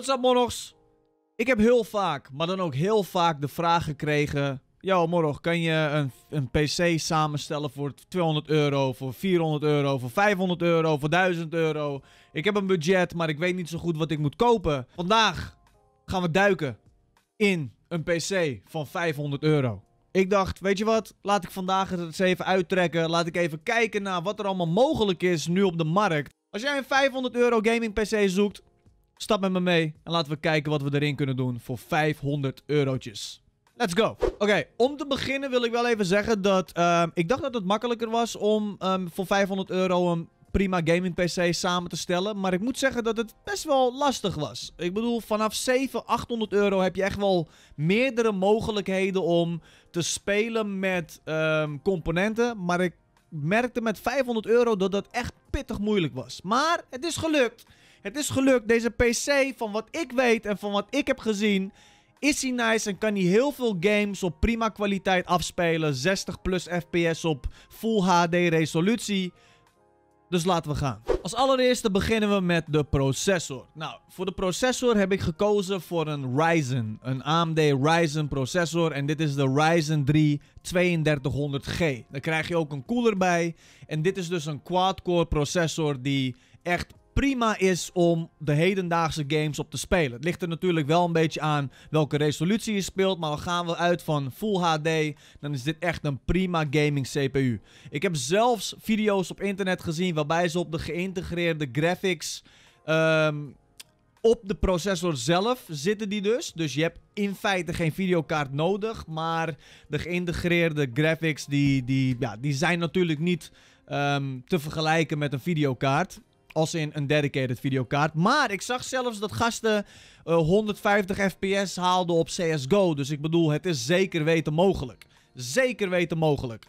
is dat Morrogs? Ik heb heel vaak, maar dan ook heel vaak de vraag gekregen... Yo, morgen kan je een, een PC samenstellen voor 200 euro, voor 400 euro, voor 500 euro, voor 1000 euro? Ik heb een budget, maar ik weet niet zo goed wat ik moet kopen. Vandaag gaan we duiken in een PC van 500 euro. Ik dacht, weet je wat, laat ik vandaag het eens even uittrekken. Laat ik even kijken naar wat er allemaal mogelijk is nu op de markt. Als jij een 500 euro gaming PC zoekt, Stap met me mee en laten we kijken wat we erin kunnen doen voor 500 eurotjes. Let's go. Oké, om te beginnen wil ik wel even zeggen dat... Ehm, ik dacht dat het makkelijker was om ehm, voor 500 euro een prima gaming PC samen te stellen. Maar ik moet zeggen dat het best wel lastig was. Ik bedoel, vanaf 700, 800 euro heb je echt wel meerdere mogelijkheden om te spelen met ehm, componenten. Maar ik merkte met 500 euro dat dat echt pittig moeilijk was. Maar het is gelukt. Het is gelukt. Deze PC, van wat ik weet en van wat ik heb gezien, is hij nice en kan hij heel veel games op prima kwaliteit afspelen. 60 plus fps op full HD resolutie. Dus laten we gaan. Als allereerste beginnen we met de processor. Nou, voor de processor heb ik gekozen voor een Ryzen. Een AMD Ryzen processor. En dit is de Ryzen 3 3200G. Daar krijg je ook een cooler bij. En dit is dus een quad-core processor die echt prima is om de hedendaagse games op te spelen. Het ligt er natuurlijk wel een beetje aan welke resolutie je speelt. Maar we gaan wel uit van Full HD. Dan is dit echt een prima gaming CPU. Ik heb zelfs video's op internet gezien waarbij ze op de geïntegreerde graphics... Ehm, op de processor zelf zitten die dus. Dus je hebt in feite geen videokaart nodig. Maar de geïntegreerde graphics die, die, ja, die zijn natuurlijk niet ehm, te vergelijken met een videokaart. Als in een dedicated videokaart. Maar ik zag zelfs dat gasten 150 eh, fps haalden op CSGO. Dus ik bedoel, het is zeker weten mogelijk. Zeker weten mogelijk.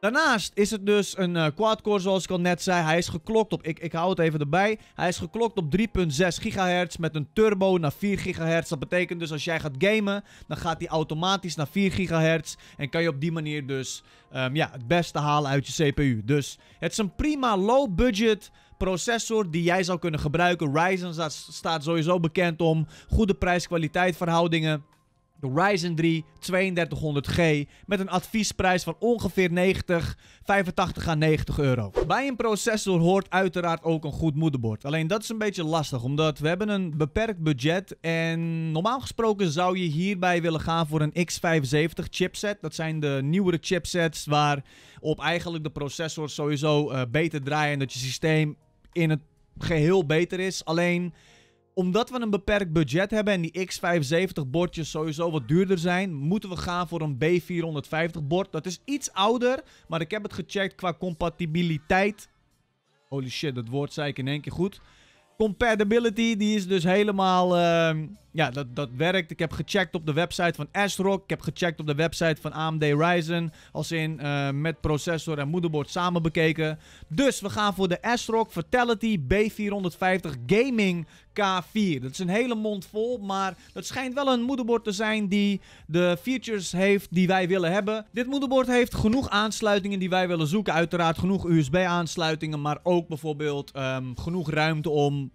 Daarnaast is het dus een eh, quadcore zoals ik al net zei. Hij is geklokt op, ik, ik hou het even erbij. Hij is geklokt op 3.6 GHz met een turbo naar 4 GHz. Dat betekent dus als jij gaat gamen, dan gaat hij automatisch naar 4 GHz En kan je op die manier dus ehm, ja, het beste halen uit je CPU. Dus het is een prima low budget processor die jij zou kunnen gebruiken. Ryzen staat, sowieso bekend om goede prijs-kwaliteit verhoudingen. De Ryzen 3 3200G met een adviesprijs van ongeveer 90, 85 à 90 euro. Bij een processor hoort uiteraard ook een goed moederbord. Alleen dat is een beetje lastig, omdat we hebben een beperkt budget. En normaal gesproken zou je hierbij willen gaan voor een X75 chipset. Dat zijn de nieuwere chipsets waarop eigenlijk de processors sowieso eh, beter draaien. En dat je systeem in het geheel beter is. Alleen omdat we een beperkt budget hebben en die X75 bordjes sowieso wat duurder zijn, moeten we gaan voor een B450 bord. Dat is iets ouder, maar ik heb het gecheckt qua compatibiliteit. Holy shit, dat woord zei ik in één keer goed. Compatibility, die is dus helemaal ehm, ja, dat, dat werkt. Ik heb gecheckt op de website van ASRock. Ik heb gecheckt op de website van AMD Ryzen. Als in eh, met processor en moederbord samen bekeken. Dus we gaan voor de ASRock Fatality B450 Gaming K4. Dat is een hele mond vol, maar dat schijnt wel een moederbord te zijn die de features heeft die wij willen hebben. Dit moederbord heeft genoeg aansluitingen die wij willen zoeken. Uiteraard genoeg USB-aansluitingen, maar ook bijvoorbeeld ehm, genoeg ruimte om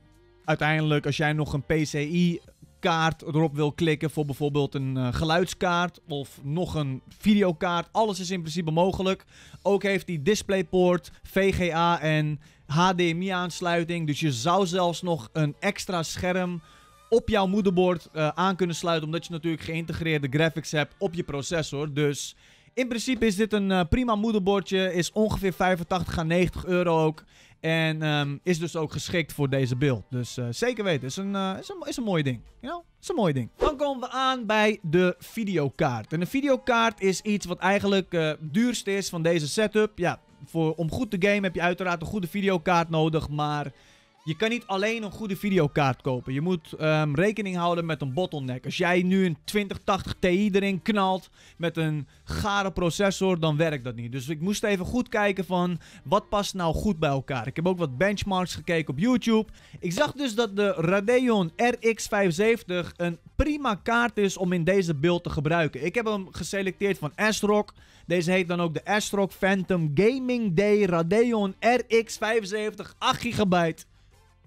uiteindelijk als jij nog een PCI kaart erop wil klikken voor bijvoorbeeld een eh, geluidskaart of nog een videokaart. Alles is in principe mogelijk. Ook heeft die DisplayPort, VGA en HDMI aansluiting. Dus je zou zelfs nog een extra scherm op jouw moederbord eh, aan kunnen sluiten. Omdat je natuurlijk geïntegreerde graphics hebt op je processor. Dus in principe is dit een eh, prima moederbordje. Is ongeveer 85 à 90 euro ook. En ehm, is dus ook geschikt voor deze beeld. Dus eh, zeker weten, is een, eh, is een, is een mooi ding. You Is een mooi ding. Dan komen we aan bij de videokaart. En de videokaart is iets wat eigenlijk het duurste is van deze setup. Ja, voor, om goed te gamen heb je uiteraard een goede videokaart nodig. Maar je kan niet alleen een goede videokaart kopen. Je moet ehm, rekening houden met een bottleneck. Als jij nu een 2080 Ti erin knalt met een gare processor, dan werkt dat niet. Dus ik moest even goed kijken van wat past nou goed bij elkaar. Ik heb ook wat benchmarks gekeken op YouTube. Ik zag dus dat de Radeon RX 570 een prima kaart is om in deze beeld te gebruiken. Ik heb hem geselecteerd van ASRock. Deze heet dan ook de ASRock Phantom Gaming Day Radeon RX 75 8 GB.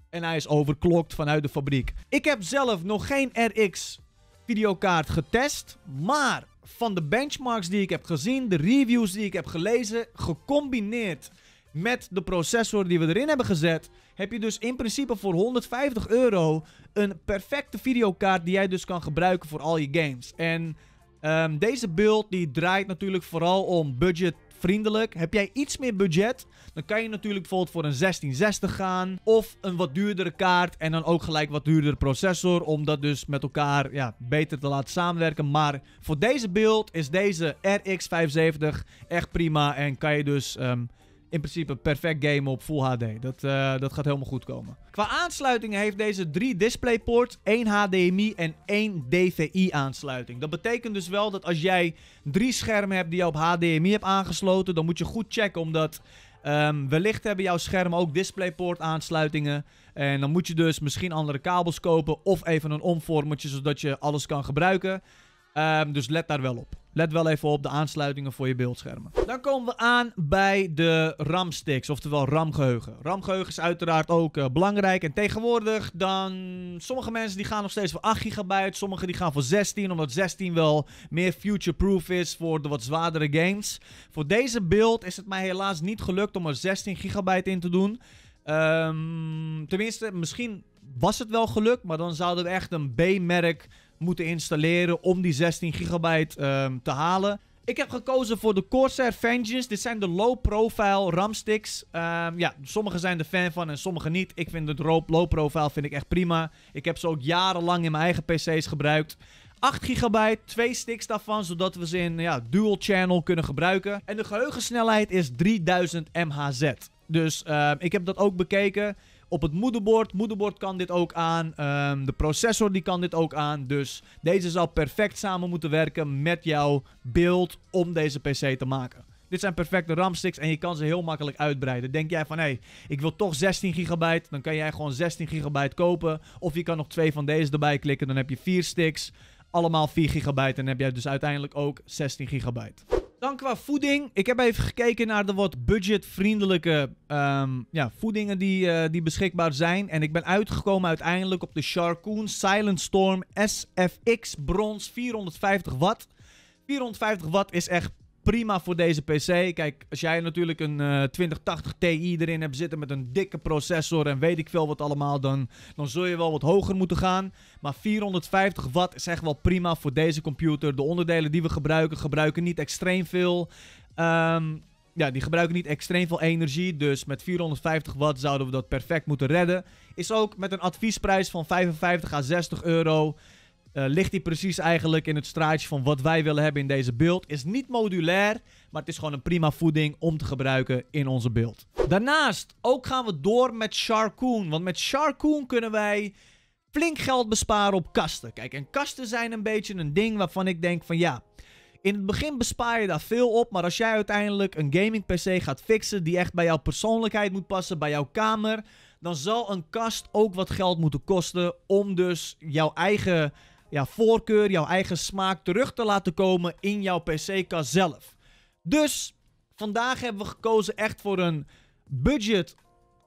En hij is overklokt vanuit de fabriek. Ik heb zelf nog geen RX videokaart getest. Maar van de benchmarks die ik heb gezien, de reviews die ik heb gelezen, gecombineerd met de processor die we erin hebben gezet, heb je dus in principe voor 150 euro een perfecte videokaart die jij dus kan gebruiken voor al je games. En ehm, deze build die draait natuurlijk vooral om budget vriendelijk. Heb jij iets meer budget, dan kan je natuurlijk bijvoorbeeld voor een 1660 gaan. Of een wat duurdere kaart en dan ook gelijk wat duurdere processor. Om dat dus met elkaar ja, beter te laten samenwerken. Maar voor deze beeld is deze RX 75 echt prima en kan je dus... Ehm, in principe perfect game op Full HD. Dat, eh, dat gaat helemaal goed komen. Qua aansluitingen heeft deze drie Displayport, één HDMI en één DVI aansluiting. Dat betekent dus wel dat als jij drie schermen hebt die je op HDMI hebt aangesloten, dan moet je goed checken omdat... Ehm, wellicht hebben jouw schermen ook DisplayPort aansluitingen. En dan moet je dus misschien andere kabels kopen of even een omvormertje zodat je alles kan gebruiken. Ehm, dus let daar wel op. Let wel even op de aansluitingen voor je beeldschermen. Dan komen we aan bij de RAM-sticks, oftewel RAM-geheugen. RAM-geheugen is uiteraard ook eh, belangrijk. En tegenwoordig dan... Sommige mensen die gaan nog steeds voor 8 gigabyte. Sommige die gaan voor 16, omdat 16 wel meer future-proof is voor de wat zwaardere games. Voor deze beeld is het mij helaas niet gelukt om er 16 gigabyte in te doen. Ehm, tenminste, misschien was het wel gelukt, maar dan zouden we echt een B-merk moeten installeren om die 16 gigabyte ehm, te halen. Ik heb gekozen voor de Corsair Vengeance. Dit zijn de low-profile RAM-sticks. Ehm, ja, sommigen zijn er fan van en sommigen niet. Ik vind het low-profile vind ik echt prima. Ik heb ze ook jarenlang in mijn eigen PC's gebruikt. 8 gigabyte, twee sticks daarvan, zodat we ze in ja, dual channel kunnen gebruiken. En de geheugensnelheid is 3000 MHz. Dus ehm, ik heb dat ook bekeken op het moederbord. Moederbord kan dit ook aan. Ehm, de processor die kan dit ook aan. Dus deze zal perfect samen moeten werken met jouw beeld om deze PC te maken. Dit zijn perfecte RAM-sticks en je kan ze heel makkelijk uitbreiden. Denk jij van, hé, hey, ik wil toch 16 gigabyte, dan kan jij gewoon 16 gigabyte kopen. Of je kan nog twee van deze erbij klikken, dan heb je vier sticks. Allemaal 4 gigabyte en dan heb jij dus uiteindelijk ook 16 gigabyte. Dan qua voeding. Ik heb even gekeken naar de wat budgetvriendelijke um, ja, voedingen die, eh, die beschikbaar zijn. En ik ben uitgekomen uiteindelijk op de Sharkoon Silent Storm SFX Brons 450 watt. 450 watt is echt prima voor deze PC. Kijk, als jij natuurlijk een 2080 eh, Ti erin hebt zitten met een dikke processor en weet ik veel wat allemaal, dan, dan zul je wel wat hoger moeten gaan. Maar 450 watt is echt wel prima voor deze computer. De onderdelen die we gebruiken, gebruiken niet extreem veel. Ehm, ja, die gebruiken niet extreem veel energie. Dus met 450 watt zouden we dat perfect moeten redden. Is ook met een adviesprijs van 55 à 60 euro. Eh, ligt die precies eigenlijk in het straatje van wat wij willen hebben in deze beeld. Is niet modulair, maar het is gewoon een prima voeding om te gebruiken in onze beeld. Daarnaast ook gaan we door met charcoon. Want met charcoon kunnen wij flink geld besparen op kasten. Kijk, en kasten zijn een beetje een ding waarvan ik denk van ja... In het begin bespaar je daar veel op, maar als jij uiteindelijk een gaming PC gaat fixen die echt bij jouw persoonlijkheid moet passen, bij jouw kamer, dan zal een kast ook wat geld moeten kosten om dus jouw eigen ja, voorkeur, jouw eigen smaak terug te laten komen in jouw PC-kast zelf. Dus vandaag hebben we gekozen echt voor een budget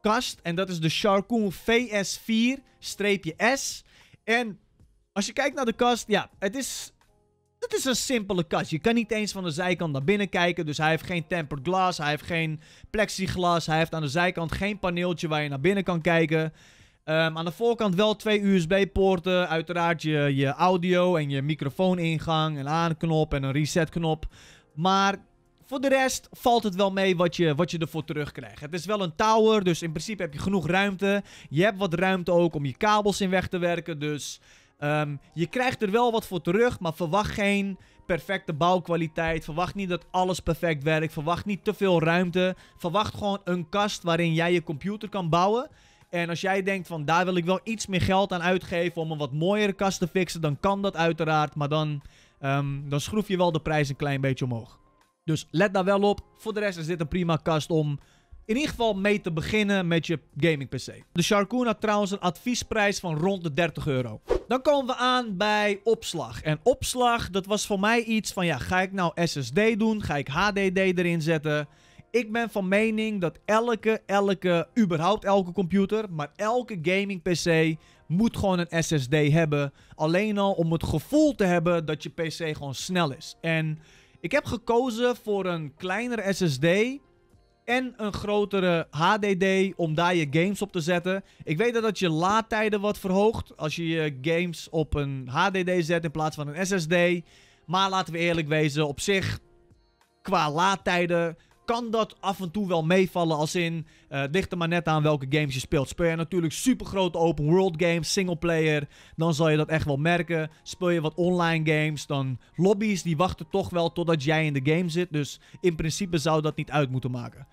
kast. En dat is de Sharkoon VS4-S. En als je kijkt naar de kast, ja, het is... Het is een simpele kast. Je kan niet eens van de zijkant naar binnen kijken. Dus hij heeft geen tempered glass. Hij heeft geen plexiglas. Hij heeft aan de zijkant geen paneeltje waar je naar binnen kan kijken. Ehm, aan de voorkant wel twee USB-poorten. Uiteraard je, je audio en je microfoon-ingang, een aanknop en een reset-knop. Maar voor de rest valt het wel mee wat je, wat je ervoor terugkrijgt. Het is wel een tower, dus in principe heb je genoeg ruimte. Je hebt wat ruimte ook om je kabels in weg te werken. Dus ehm, je krijgt er wel wat voor terug, maar verwacht geen perfecte bouwkwaliteit. Verwacht niet dat alles perfect werkt. Verwacht niet te veel ruimte. Verwacht gewoon een kast waarin jij je computer kan bouwen. En als jij denkt van daar wil ik wel iets meer geld aan uitgeven om een wat mooiere kast te fixen, dan kan dat uiteraard. Maar dan, ehm, dan schroef je wel de prijs een klein beetje omhoog. Dus let daar wel op. Voor de rest is dit een prima kast om in ieder geval mee te beginnen met je gaming PC. De Sharkoon had trouwens een adviesprijs van rond de 30 euro. Dan komen we aan bij opslag. En opslag, dat was voor mij iets van ja, ga ik nou SSD doen? Ga ik HDD erin zetten? Ik ben van mening dat elke, elke, überhaupt elke computer, maar elke gaming PC moet gewoon een SSD hebben. Alleen al om het gevoel te hebben dat je PC gewoon snel is. En ik heb gekozen voor een kleinere SSD en een grotere HDD om daar je games op te zetten. Ik weet dat dat je laadtijden wat verhoogt als je je games op een HDD zet in plaats van een SSD. Maar laten we eerlijk wezen, op zich, qua laadtijden kan dat af en toe wel meevallen. Als in, uh, ligt er maar net aan welke games je speelt. Speel je natuurlijk super grote open world games, singleplayer, dan zal je dat echt wel merken. Speel je wat online games, dan lobby's die wachten toch wel totdat jij in de game zit. Dus in principe zou dat niet uit moeten maken.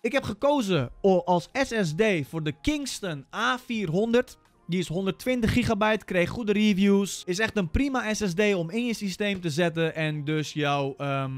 Ik heb gekozen als SSD voor de Kingston A400. Die is 120 gigabyte, kreeg goede reviews. Is echt een prima SSD om in je systeem te zetten. En dus jouw ehm,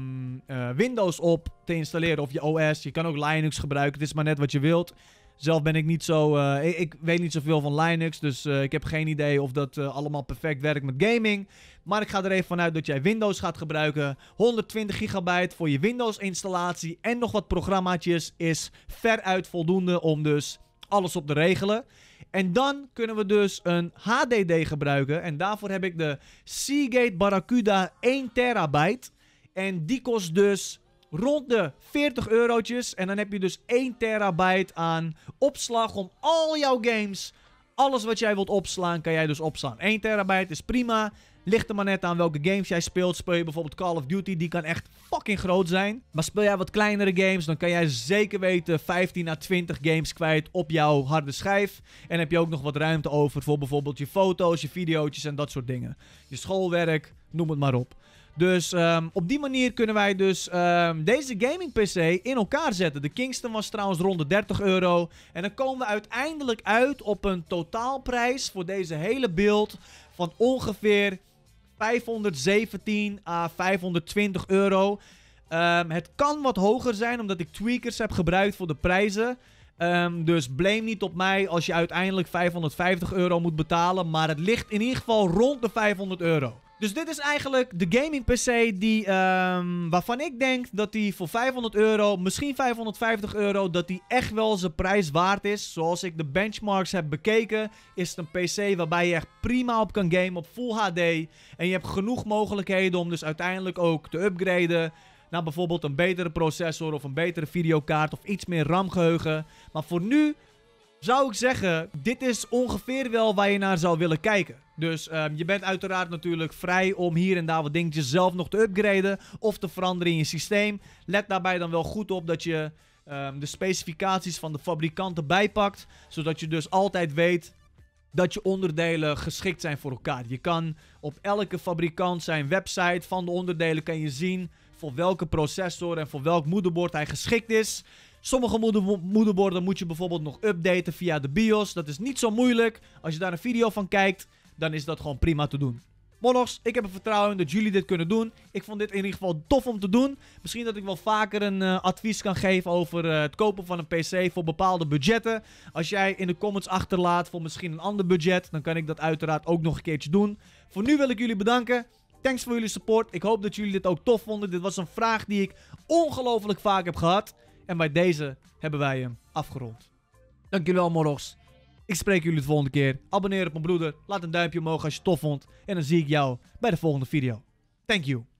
eh, Windows op te installeren of je OS. Je kan ook Linux gebruiken, het is maar net wat je wilt. Zelf ben ik niet zo... Eh, ik, weet niet zoveel van Linux, dus eh, ik heb geen idee of dat allemaal perfect werkt met gaming. Maar ik ga er even vanuit dat jij Windows gaat gebruiken. 120 gigabyte voor je Windows installatie en nog wat programmaatjes is veruit voldoende om dus alles op te regelen. En dan kunnen we dus een HDD gebruiken. En daarvoor heb ik de Seagate Barracuda 1 terabyte. En die kost dus rond de 40 eurotjes. En dan heb je dus 1 terabyte aan opslag om al jouw games... Alles wat jij wilt opslaan, kan jij dus opslaan. 1 terabyte is prima. Ligt er maar net aan welke games jij speelt. Speel je bijvoorbeeld Call of Duty, die kan echt fucking groot zijn. Maar speel jij wat kleinere games, dan kan jij zeker weten 15 à 20 games kwijt op jouw harde schijf. En heb je ook nog wat ruimte over voor bijvoorbeeld je foto's, je video's en dat soort dingen. Je schoolwerk, noem het maar op. Dus ehm, op die manier kunnen wij dus ehm, deze gaming PC in elkaar zetten. De Kingston was trouwens rond de 30 euro. En dan komen we uiteindelijk uit op een totaalprijs voor deze hele beeld van ongeveer 517 à 520 euro. Ehm, het kan wat hoger zijn omdat ik tweakers heb gebruikt voor de prijzen. Ehm, dus blame niet op mij als je uiteindelijk 550 euro moet betalen. Maar het ligt in ieder geval rond de 500 euro. Dus dit is eigenlijk de gaming PC die, ehm, waarvan ik denk dat die voor 500 euro, misschien 550 euro, dat die echt wel zijn prijs waard is. Zoals ik de benchmarks heb bekeken, is het een PC waarbij je echt prima op kan gamen op Full HD. En je hebt genoeg mogelijkheden om dus uiteindelijk ook te upgraden naar bijvoorbeeld een betere processor of een betere videokaart of iets meer RAM-geheugen. Maar voor nu zou ik zeggen, dit is ongeveer wel waar je naar zou willen kijken. Dus ehm, je bent uiteraard natuurlijk vrij om hier en daar wat dingetjes zelf nog te upgraden of te veranderen in je systeem. Let daarbij dan wel goed op dat je ehm, de specificaties van de fabrikanten bijpakt, zodat je dus altijd weet dat je onderdelen geschikt zijn voor elkaar. Je kan op elke fabrikant zijn website van de onderdelen kan je zien voor welke processor en voor welk moederbord hij geschikt is. Sommige moederborden moet je bijvoorbeeld nog updaten via de BIOS. Dat is niet zo moeilijk. Als je daar een video van kijkt, dan is dat gewoon prima te doen. Monox, ik heb er vertrouwen in dat jullie dit kunnen doen. Ik vond dit in ieder geval tof om te doen. Misschien dat ik wel vaker een eh, advies kan geven over eh, het kopen van een PC voor bepaalde budgetten. Als jij in de comments achterlaat voor misschien een ander budget, dan kan ik dat uiteraard ook nog een keertje doen. Voor nu wil ik jullie bedanken. Thanks voor jullie support. Ik hoop dat jullie dit ook tof vonden. Dit was een vraag die ik ongelooflijk vaak heb gehad. En bij deze hebben wij hem afgerond. Dank jullie Ik spreek jullie de volgende keer. Abonneer op mijn broeder. Laat een duimpje omhoog als je het tof vond. En dan zie ik jou bij de volgende video. Thank you.